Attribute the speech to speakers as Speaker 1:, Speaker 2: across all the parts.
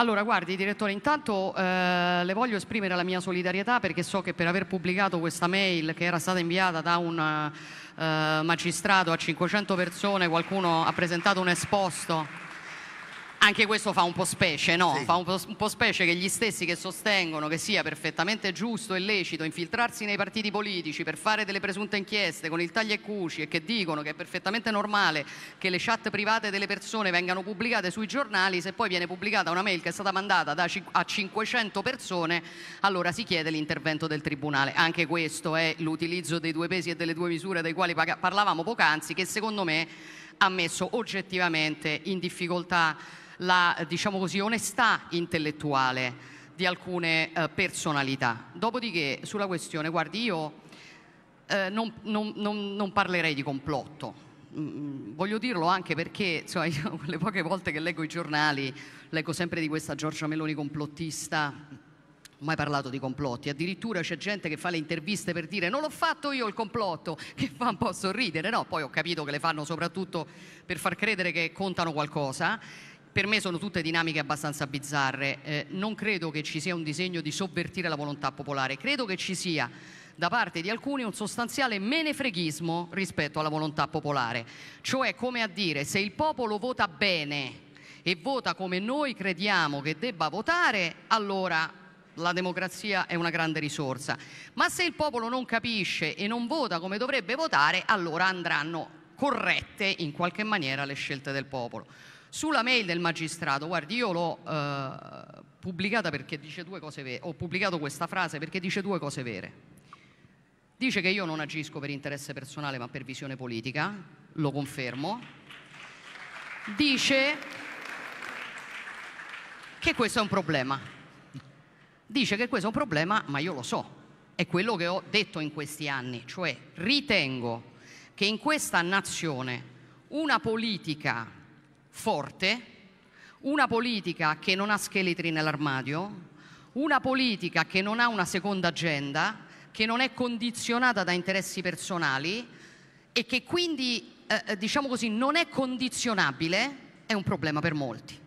Speaker 1: Allora, guardi, direttore, intanto eh, le voglio esprimere la mia solidarietà perché so che per aver pubblicato questa mail che era stata inviata da un eh, magistrato a 500 persone qualcuno ha presentato un esposto anche questo fa un po' specie, no? Sì. Fa un po', un po', specie che gli stessi che sostengono che sia perfettamente giusto e lecito infiltrarsi nei partiti politici per fare delle presunte inchieste con il taglio e cuci e che dicono che è perfettamente normale che le chat private delle persone vengano pubblicate sui giornali, se poi viene pubblicata una mail che è stata mandata da, a 500 persone, allora si chiede l'intervento del Tribunale. Anche questo è l'utilizzo dei due pesi e delle due misure dei quali parlavamo poc'anzi, che secondo me ha messo oggettivamente in difficoltà la diciamo così, onestà intellettuale di alcune eh, personalità. Dopodiché sulla questione, guardi, io eh, non, non, non, non, parlerei di complotto. Mm, mm voglio dirlo anche perché insomma, io, le poche volte che leggo i giornali leggo sempre di questa Giorgia Meloni complottista mai parlato di complotti, addirittura c'è gente che fa le interviste per dire non l'ho fatto io il complotto, che fa un po' sorridere, no? Poi ho capito che le fanno soprattutto per far credere che contano qualcosa. Per me sono tutte dinamiche abbastanza bizzarre, eh, non credo che ci sia un disegno di sovvertire la volontà popolare, credo che ci sia da parte di alcuni un sostanziale menefreghismo rispetto alla volontà popolare, cioè come a dire se il popolo vota bene e vota come noi crediamo che debba votare, allora la democrazia è una grande risorsa, ma se il popolo non capisce e non vota come dovrebbe votare, allora andranno corrette in qualche maniera le scelte del popolo. Sulla mail del magistrato, guardi, io l'ho eh, pubblicata perché dice due cose vere, ho pubblicato questa frase perché dice due cose vere. Dice che io non agisco per interesse personale ma per visione politica, lo confermo. Dice che questo è un problema dice che questo è un problema, ma io lo so, è quello che ho detto in questi anni, cioè ritengo che in questa nazione una politica forte, una politica che non ha scheletri nell'armadio, una politica che non ha una seconda agenda, che non è condizionata da interessi personali e che quindi, eh, eh diciamo così, non è condizionabile, è un problema per molti.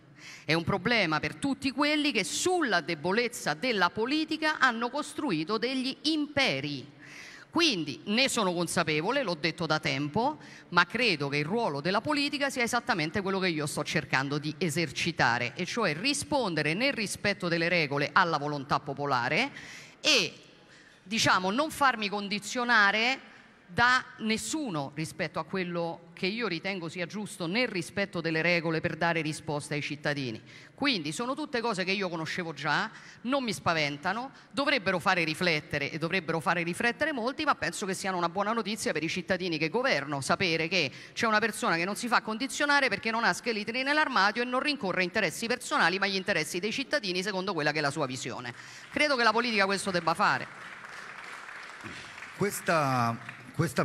Speaker 1: È un problema per tutti quelli che sulla debolezza della politica hanno costruito degli imperi. Quindi ne sono consapevole, l'ho detto da tempo, ma credo che il ruolo della politica sia esattamente quello che io sto cercando di esercitare, e cioè rispondere nel rispetto delle regole alla volontà popolare e diciamo non farmi condizionare da nessuno rispetto a quello che io ritengo sia giusto nel rispetto delle regole per dare risposta ai cittadini. Quindi sono tutte cose che io conoscevo già, non mi spaventano, dovrebbero fare riflettere e dovrebbero fare riflettere molti, ma penso che siano una buona notizia per i cittadini che governo sapere che c'è una persona che non si fa condizionare perché non ha scheletri nell'armadio e non rincorre interessi personali ma gli interessi dei cittadini secondo quella che è la sua visione. Credo che la politica questo debba fare. Questa questa